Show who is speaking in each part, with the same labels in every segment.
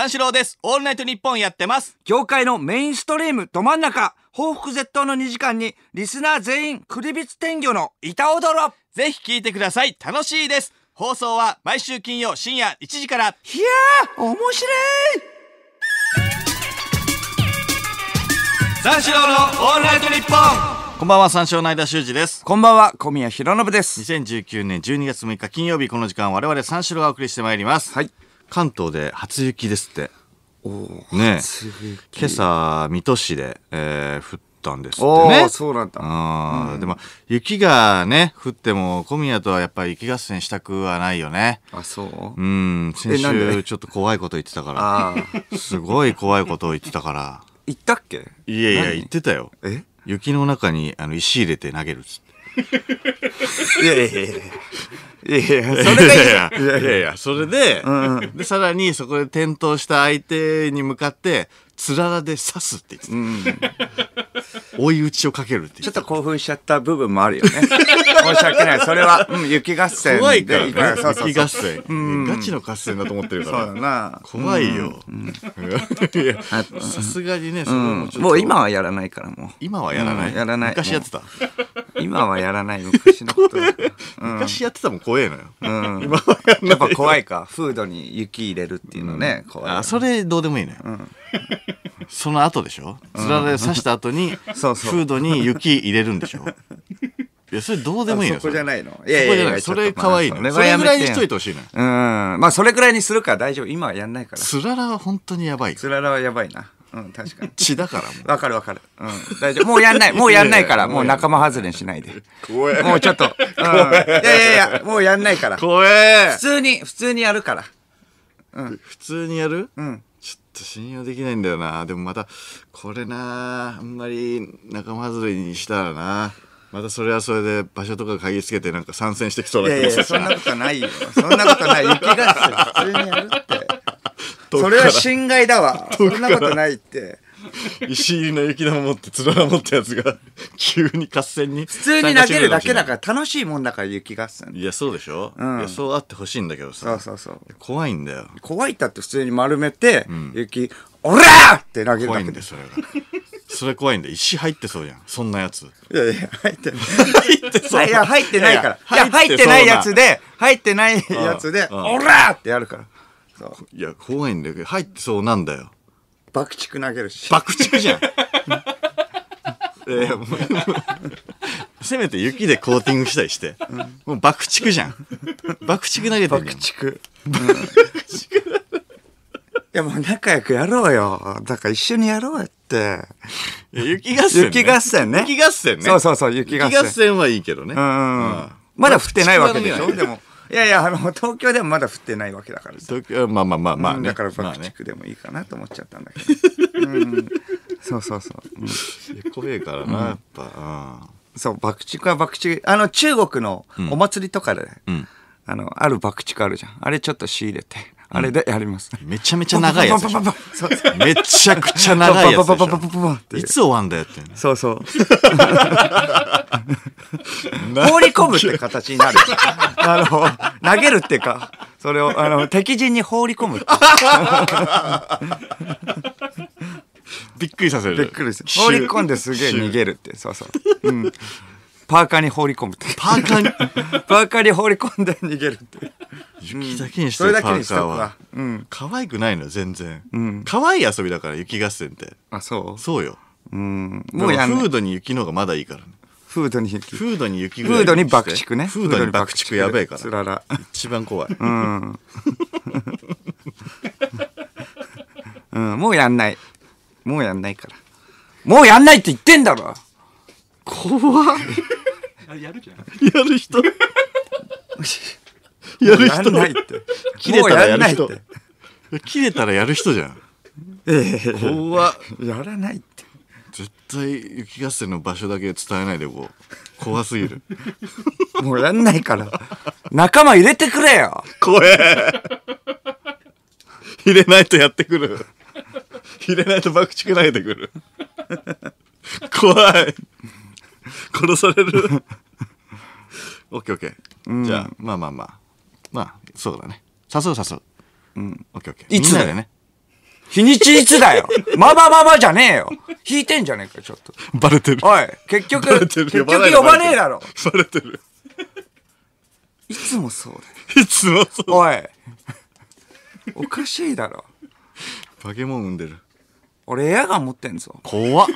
Speaker 1: 三四郎です。オールナイトニッポンやってます。業界のメインストリームど真ん中、報復絶倒の2時間に、リスナー全員、クリビツ天魚の板踊ろぜひ聞いてください。楽しいです。放送は毎週金曜深夜1時から。いやー、面白い三四郎のオールナイトニッポンこんばんは、三照の間修司です。こんばんは、小宮弘信です。2019年12月6日金曜日、この時間、我々三四郎がお送りしてまいります。はい。関東で初雪ですってね今朝水戸市で、えー、降ったんですってねそうなんだあ、うん、でも雪がね降っても小宮とはやっぱり雪合戦したくはないよねあそううん先週ちょっと怖いこと言ってたからすごい怖いことを言ってたから言ったっけいやいや言ってたよえ雪の中にあの石入れて投げるっつっていやいやいやいやいや、いやいやいや、それで、うん、で、さらにそこで転倒した相手に向かって、つららで刺すって言って、うん、追い打ちをかけるってちょっと興奮しちゃった部分もあるよね 申し訳ないそれは、うん、雪合戦怖いから、ね、そうそう雪合戦、うん、ガチの合戦だと思ってるからそうだな怖いよさすがにねそのも,、もう今はやらないからもう今はやらない、やらない昔やってた 今はやらない昔のこと 昔やってたもん怖えのよ。今はやっぱ怖いかフードに雪入れるっていうのね、怖いそれどうでもいいのよ、その後でしょつられ刺した後にフードに雪入れるんでしょいやそれどうでもいいのよそこじゃないのいやいやそこじゃないそれ可愛いのそれぐらいにしといてほしいのようんまあそれぐらいにするから大丈夫今はやんないからつららは本当にやばいよつららはやばいなうん確かに血だからもうわかるわかる、うん、大丈夫もうやんないもうやんないからもう仲間外れにしないで怖えもうちょっと、うん、
Speaker 2: いやいやいや
Speaker 1: もうやんないから怖え通に普通にやるから普通にやるうんちょっと信用できないんだよなでもまたこれなあんまり仲間外れにしたらなまたそれはそれで場所とか鍵つけてなんか参戦してきそういなやいやいや、そんなことないよそんなことない雪合戦普通にやるってそれは侵害だわそんなことないって石入りの雪玉持ってつらら持ったやつが 急に合戦に普通に投げるだけだから楽しいもんだから雪合戦いやそうでしょ、うん、いやそうあってほしいんだけどさそうそうそう怖いんだよ怖いったって普通に丸めて、うん、雪「おらって投げるだけ怖いんでそれがそれ怖いんで石入ってそうじゃんそんなやついやいや入ってない入ってそういや入ってないからいや入ってないやつで入ってないやつで「おらってやるからいや、怖いんだけど、入ってそうなんだよ。爆竹投げるし。爆竹じゃん せめて雪でコーティングしたりして。もう爆竹じゃん。爆竹投げてる爆竹。爆竹。いや、もう仲良くやろうよ。だから一緒にやろうよって。雪合戦、ね、雪合戦ね。雪合戦ね。そうそうそう、雪合戦。雪合戦はいいけどね。うん。まだ降ってないわけでしょでも。いやいやあの東京でもまだ降ってないわけだから東京まあまあまあまあ、ねうんだから爆竹でもいいかなと思っちゃったんだけど、うん、そうそうそう、うん怖えからな、やっぱ、そう爆竹は爆竹あの中国のお祭りとかで、うんあのある爆竹あるじゃんあれちょっと仕入れてあれでやります。めちゃめちゃ長いやつ。めちゃくちゃ長いやつ。いつ終わんだよって。そうそう。放り込むって形になる。あの、投げるっていうか、それを、あの、敵陣に放り込む。
Speaker 2: びっくりさせる。びっくりする。放り込んですげえ逃げるって。そうそ
Speaker 1: う。うんパーカーに放り込むってパーカーに パーカーに放り込んで逃げるって雪だけにしてそパーカーはうん、可愛くないの全然、うん可愛い遊びだから雪合戦ってあそうそうようんもうやんフードに雪の方がまだいいからねフードに雪フードに雪ぐードに爆竹ねフードに爆竹やべえかつららら一番怖い、うん、うん、もうやんないもうやんないからもうやんないって言ってんだろ怖っやるじゃんやる人やる人もうやんないって切れたらやる人やないっ切れたらやる人じゃん
Speaker 2: ええ怖っ
Speaker 1: やらないって絶対雪合戦の場所だけ伝えないでこう怖すぎるもうやんないから仲間入れてくれよ怖え入れないとやってくる入れないと爆竹投げてくる怖い殺されるオッケーオッケーじゃあまあまあまあまあそうだね誘う誘ううんオッケーオッケーいつだよね日にちいつだよ まばまばじゃねえよ引いてんじゃねえかちょっとバレてるおい結局結局呼ばねえだろバレてるいつもそうだよいつもそうおいおかしいだろ化け物産んでる俺エアガン持ってんぞ怖っ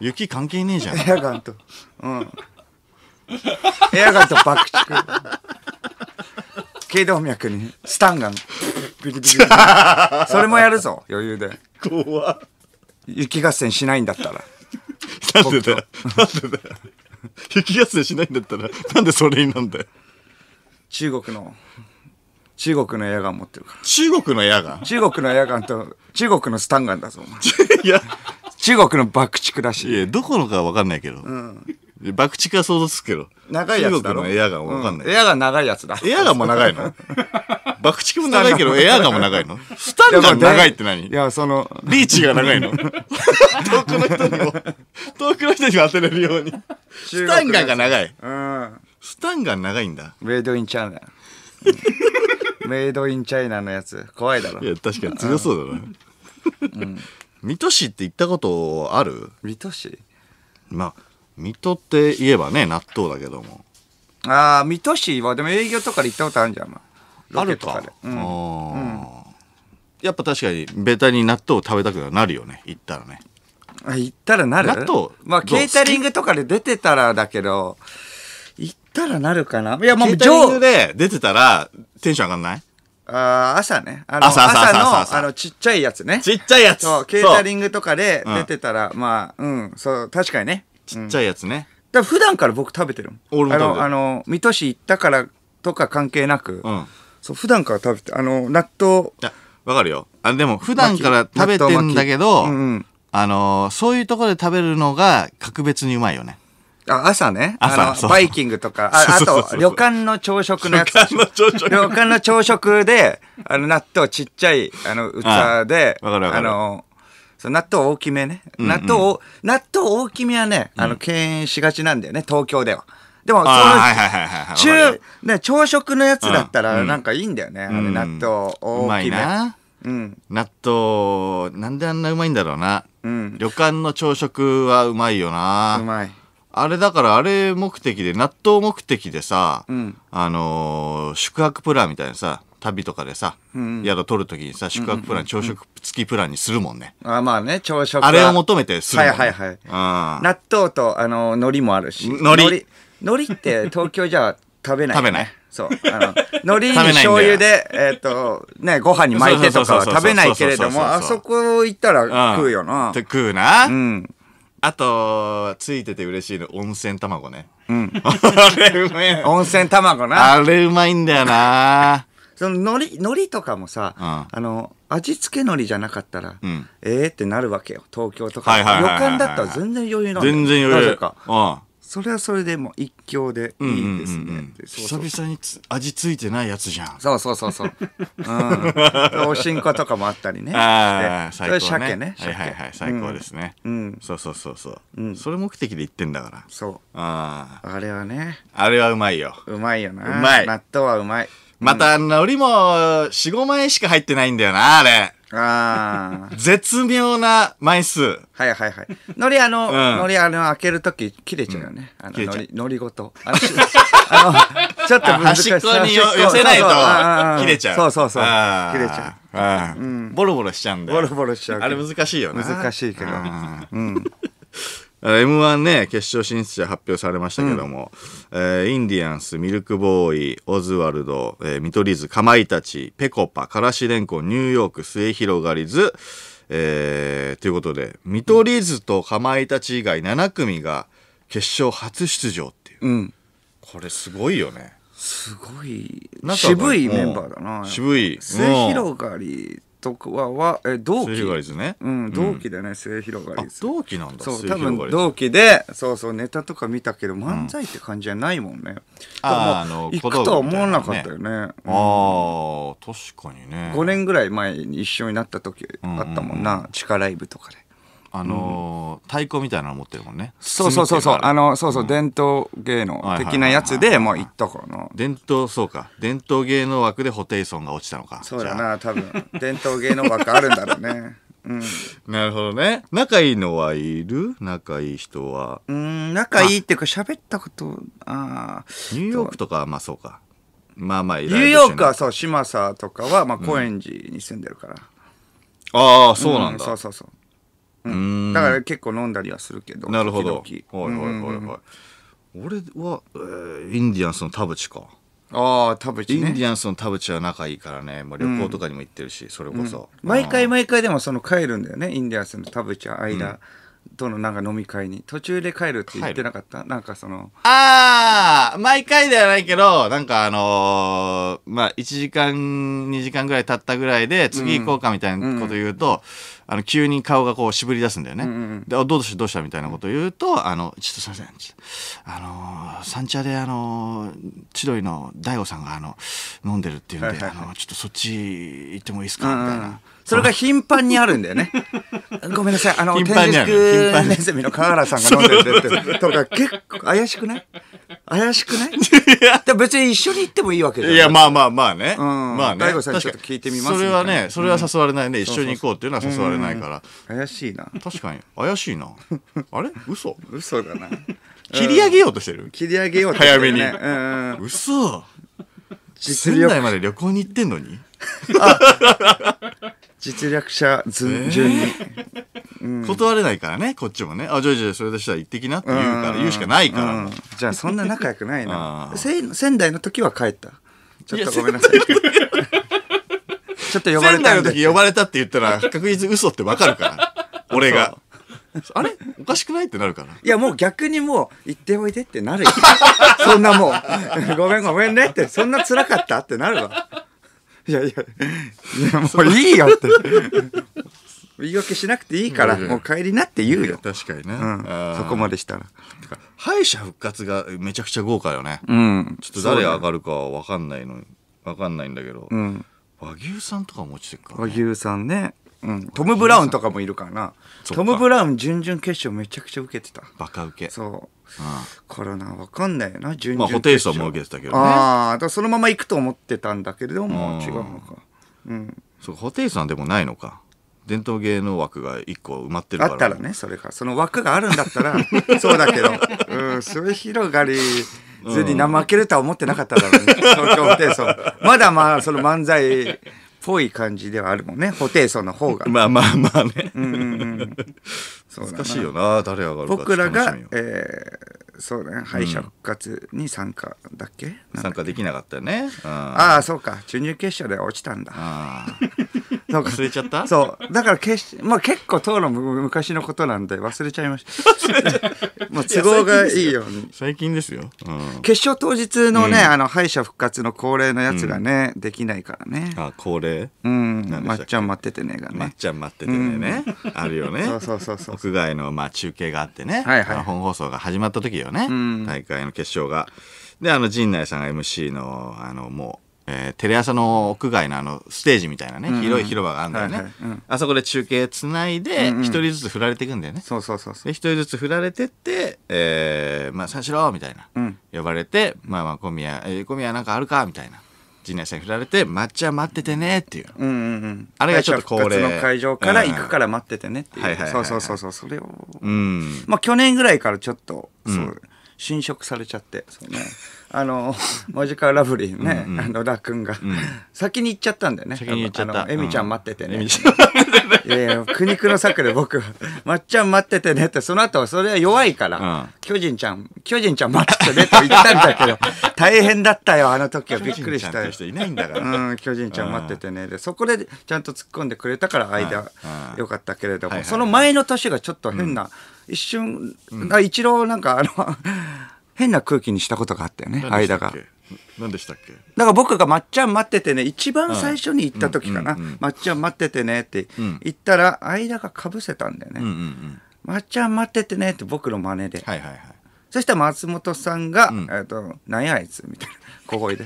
Speaker 1: 雪関係ねえじゃんエアガンと、うん、エアガンと爆竹頸動脈にスタンガンビリビリそれもやるぞ余裕で怖っ雪合戦しないんだったらなんでだなんでだ雪合戦しないんだったらなんでそれになんだよ中国の中国のエアガン持ってるから中国のエアガン中国のエアガンと中国のスタンガンだぞ いや中国の爆竹らし。いどこのかわかんないけど。うん。爆竹は想像つくけど。長いやつだ中国のエアガンわかんない。うエアガン長いやつだ。エアガンも長いの 爆竹も長いけど、エアガンも長いのスタンガン長いって何いや、その、リーチが長いの遠くの人にも、遠くの人にも当てれるように。スタンガンが長い。うん。スタンガン長いんだ。メイドインチャイナ。メイドインチャイナのやつ。怖いだろい。や、確かに強そうだな。水戸市って行ったことある水戸市まあ水戸って言えばね納豆だけどもああ水戸市はでも営業とかで行ったことあるんじゃん、まあ、あるかうん、うん、やっぱ確かにベタに納豆食べたくなるよね行ったらね行ったらなる納豆まあケータリングとかで出てたらだけど行ったらなるかないやもうケータリングで出てたらテンション上がんないあ朝ね。あの朝朝朝朝朝のあのちっちゃいやつね。ちっちゃいやつケータリングとかで出てたら、まあ、うん、そう、確かにね。ちっちゃいやつね。だん、普段から僕食べてるもん。俺も食べてるあの、あの、水戸市行ったからとか関係なく、うんそう、普段から食べて、あの、納豆、いやわかるよ。あでも、普段から食べてんだけど、うんうんあのそういうところで食べるのが格別にうまいよね。あ、朝ね。朝あの、バイキングとか、ああと、旅館の朝食のやつ。旅館の朝食。旅館の朝食で、あの、納豆ちっちゃい、あの、器で、あの、そ納豆大きめね。納豆を、納豆大きめはね、あの、敬遠しがちなんだよね、東京では。でも、その、中、ね、朝食のやつだったら、なんかいいんだよね、あの納豆大きめ。うん、納豆なんであんなうまいんだろうな、うん、旅館の朝食はうまいよなうまいあれだからあれ目的で納豆目的でさ、うんあのー宿泊プランみたいなさ旅とかでさ、ん宿取る時にさ宿泊プラン、朝食付きプランにするもんね、あまあね、朝食あれを求めてするもん、ね、はいはいはい納豆と、あの、海苔もあるし。海苔海苔って東京じゃ食べない、ね。食べない。そう。あの、海苔に醤油で、えっ、と、ね、ご飯に巻いてとかは食べないけれども、あそこ行ったら食うよな。って食うな、うん。あと、ついてて嬉しいの、温泉卵ね。うん。あれうめえ。温泉卵な。あれうまいんだよな。その海苔、海苔とかもさ、うん、あの、味付け海苔じゃなかったら、うん、ええー、ってなるわけよ。東京とか。はいはいはい旅館だったら全然余裕なの。全然余裕。なぜか。うん。それはそれでも一興でいいですね、久々に味付いてないやつじゃんそうそうそうそう、うん、おしんことかもあったりねああ最高、ね、鮭ね鮭はいはいはい最高ですね、うん、そうそうそうそう、うん、それ目的で言ってんだからそうああれはねあれはうまいようまいよなうまい納豆はうまいまた海苔も45枚しか入ってないんだよなあれああ。絶妙な枚数。はいはいはい。のりあの、のりあの、開けるとき切れちゃうよね。あの、のり、のりごと。あの、ちょっと難しい。端っこに寄せないと、切れちゃう。そうそうそう。切れちゃう。ボロボロしちゃうんだボロボロしちゃう。あれ難しいよね。難しいけど。うん。m 1ね決勝進出者発表されましたけども、うん、えー、インディアンスミルクボーイオズワルド、えー、見取り図かまいたちぺこぱからしれんこんニューヨーク末広がりず、えー、ということで見取り図とかまいたち以外7組が決勝初出場っていう、うん、これすごいよねすごい渋いメンバーだな渋い末広がりとかは、え、同期。ね、うん、同期でね、末広がり、同期なんだ、そう、多分同期で、そうそう、ネタとか見たけど、漫才って感じじゃないもんね。ああ、の、行くとは思わなかったよね。ああ、確かにね。5年ぐらい前に一緒になった時あったもんな、地下ライブとかで。あのー、太鼓みたいなの持ってるもんねそうそうそうそうあのそうそう、うん、伝統芸能的なやつでもういっとこの伝統そうか伝統芸能枠でホテイソンが落ちたのかそうだな多分伝統芸能枠あるんだろうねうん、なるほどね仲いいのはいる仲いい人はうん仲いいっていうか喋ったことああニューヨークとかまあそうかまあまあニューヨークはそう嶋佐とかは、まあ、高円寺に住んでるから、うん、ああそうなんだ、うん、そうそうそうだから結構飲んだりはするけどなるほどはいはいはいはい俺は、えーインディアンスの田淵かああ田淵インディアンスの田淵は仲いいからね、まあ、旅行とかにも行ってるし、それこそ、毎回毎回でもその帰るんだよねインディアンスの田淵は間とのなんか飲み会に途中で帰るって言ってなかったなんかそのああ毎回ではないけど、なんかあのーまあ、1時間、2時間ぐらい経ったぐらいで、次行こうかみたいなこと言うと、あの急に顔がこう渋り出すんだよね、うんうん、でどうしたどうしたみたいなことを言うと「あのちょっとすいませんあの三茶であの千鳥の大悟さんがあの飲んでるっていうんで、はいはいはい、あのちょっとそっち行ってもいいですか」みたいな。うんうんそれが頻繁にあるんだよね。ごめんなさい、あの、天竺ネズミの河原さんが飲んでるってとか、結構怪しくない怪しくないで別に一緒に行ってもいいわけじゃない。いや、まあまあまあね。うん、まあね。大悟さんちょっと聞いてみますそれはね、それは誘われないね。一緒に行こうっていうのは誘われないから。怪しいな。確かに、怪しいな。あれ嘘嘘だな。切り上げようとしてる切り上げようとしてる。早めに。う嘘仙台まで旅行に行ってんのにあ実力者順順に、うん、断れないからねこっちもね「あじゃあじゃあそれでしたら行ってきな」って言うから言うしかないから、じゃあそんな仲良くないな 仙台の時は帰ったちょっとごめんなさい ちょっと呼ばれた仙台の時呼ばれたって言ったら確実嘘ってわかるから 俺が。あれおかしくないってなるから。いや、もう逆にもう、行っておいでってなるよ。そんなもう、ごめんごめんねって、そんな辛かったってなるわ。いやいや、いやもういいよって。言い訳しなくていいから、もう帰りなって言うよ。確かにね。うん、そこまでしたら。敗者復活がめちゃくちゃ豪華よね。うん。ちょっと誰が上がるかわかんないのわかんないんだけど、うん、和牛さんとかも落ちてるから、和牛さんね。うん、トム・ブラウンとかもいるからなトム・ブラウン準々決勝めちゃくちゃ受けてたバカ受けそうコロナ分かんないよな準々決勝まあホテイソンも受けてたけどねああそのまま行くと思ってたんだけれども違うのかうんそうホテイソンでもないのか伝統芸能枠が一個埋まってるからあったらねそれかその枠があるんだったら そうだけどうんそれ広がりずに負けるとは思ってなかっただろうね、東京ホテイソンまだまあその漫才ぽい感じではあるもんねホテイソンの方が まあまあまあね、うん、難しいよな誰上がる僕らが、えー、そうね敗者復活に参加だっけ、うん、参加できなかったよね、ああそうか準入決勝で落ちたんだなんか忘れちゃったそうだから決し、まあ、結構当の昔のことなんで忘れちゃいました
Speaker 2: もう都合がいい
Speaker 1: ように最近ですよ、うん、決勝当日のね、うん、あの敗者復活の恒例のやつがね、うん、できないからねあ恒例うんまっちゃん待っててねがねまっちゃん待っててねね、あるよね そうそうそうそう屋外の、まあ、中継があってね、はいはい、本放送が始まった時よね、うん、大会の決勝がであの陣内さんが MC のあのもうえー、テレ朝の屋外のあのステージみたいなね、うんうん、広い広場があるんだよね、はいはいうん、あそこで中継つないで一、うんうん、人ずつ振られていくんだよねそうそうそう一人ずつ振られてって、えー、まあ三四郎みたいな、うん、呼ばれて、まあまあ小宮、えー、小宮なんかあるかみたいな陣内さんに振られて抹茶待っててねっていう,、うんうんうん、あれがちょっと恒例の会場から行くから待っててねっていう、うんはいはい、そうそうそうそうそれを、うん、まあ去年ぐらいからちょっとそう、侵食されちゃってそうね あのマジカルラブリーね、あの、うん、君が、先に行っちゃったんだよね先に行っちゃったえみちゃん待っててね、いやいや苦肉の策で僕まっちゃん待っててねってその後それは弱いから、巨人ちゃん巨人ちゃん待っててねって言ったんだけど 大変だったよあの時はびっくりした巨人ちゃんいないんだから、うん、巨人ちゃん待っててねでそこでちゃんと突っ込んでくれたから間よかったけれども、その前の年がちょっと変な、一瞬、一郎なんかあの変な空気にしたことがあったよね、間が。何でしたっけだから僕が「まっちゃん待っててね」一番最初に行った時かな「まっちゃん待っててね」って言ったら間がかぶせたんだよね「まっちゃん待っててね」って僕の真似で、はいはいはい、そしたら松本さんが「えっと何やあいつ」みたいな小声で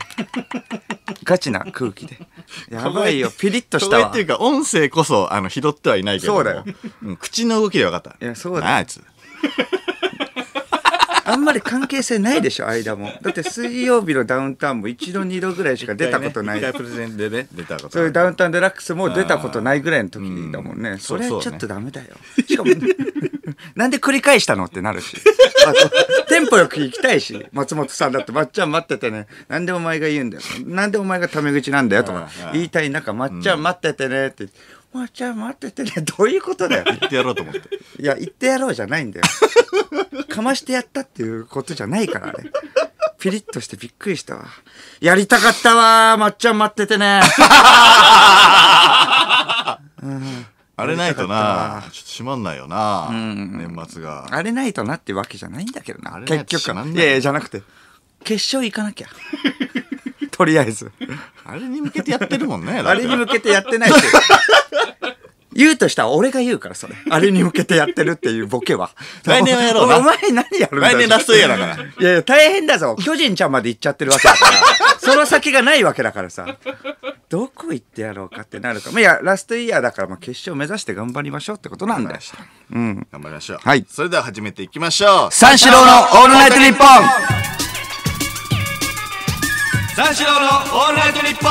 Speaker 1: ガチな空気で やばいよピリッとしたわっていうか音声こそあの拾ってはいないけどそうだよ、うん、口の動きで分かったいやそうだあいつあんまり関係性ないでしょ間もだって水曜日のダウンタウンも一度二度ぐらいしか出たことない、ね、プレゼンでね出たことそういうダウンタウンデラックスも出たことないぐらいの時だもんね、ん、それちょっとダメだよ、ね、しかも、なんで繰り返したのってなるしあとテンポよく行きたいし松本さんだってまっちゃん待っててねなんでお前が言うんだよなんでお前がタメ口なんだよとか言いたい中まっちゃん待っててねって、うんまっちゃん待っててね、どういうことだよ。言ってやろうと思って。いや、言ってやろうじゃないんだよ。かましてやったっていうことじゃないからね。ピリッとしてびっくりしたわ。やりたかったわまっちゃん待っててね。う んあれないとな、ちょっと閉まんないよな、うん、年末が。あれないとなってわけじゃないんだけどな、な結局。いやいや、じゃなくて、決勝行かなきゃ。とりあえず。あれに向けてやってるもんね。あれに向けてやってないって。言うとしたら俺が言うからそれ。あれに向けてやってるっていうボケは。来年はやろうな。お前何やるんだ来年ラストイヤーだから。いやいや、大変だぞ。巨人ちゃんまで行っちゃってるわけだから。その先がないわけだからさ。どこ行ってやろうかってなるか。まあ、いや、ラストイヤーだから、まあ、決勝目指して頑張りましょうってことなんだよ。うん。頑張りましょう。はい。それでは始めていきましょう。三四郎のオールナイトニッポン三四郎のオールナイトニッポン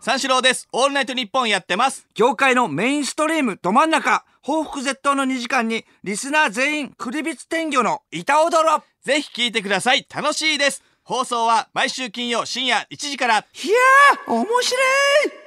Speaker 1: 三四郎です。オールナイトニッポンやってます。業界のメインストリームど真ん中、報復絶倒の2時間に、リスナー全員、クリビツ天魚の板踊ろぜひ聞いてください。楽しいです。放送は毎週金曜深夜1時から。いやー、面白い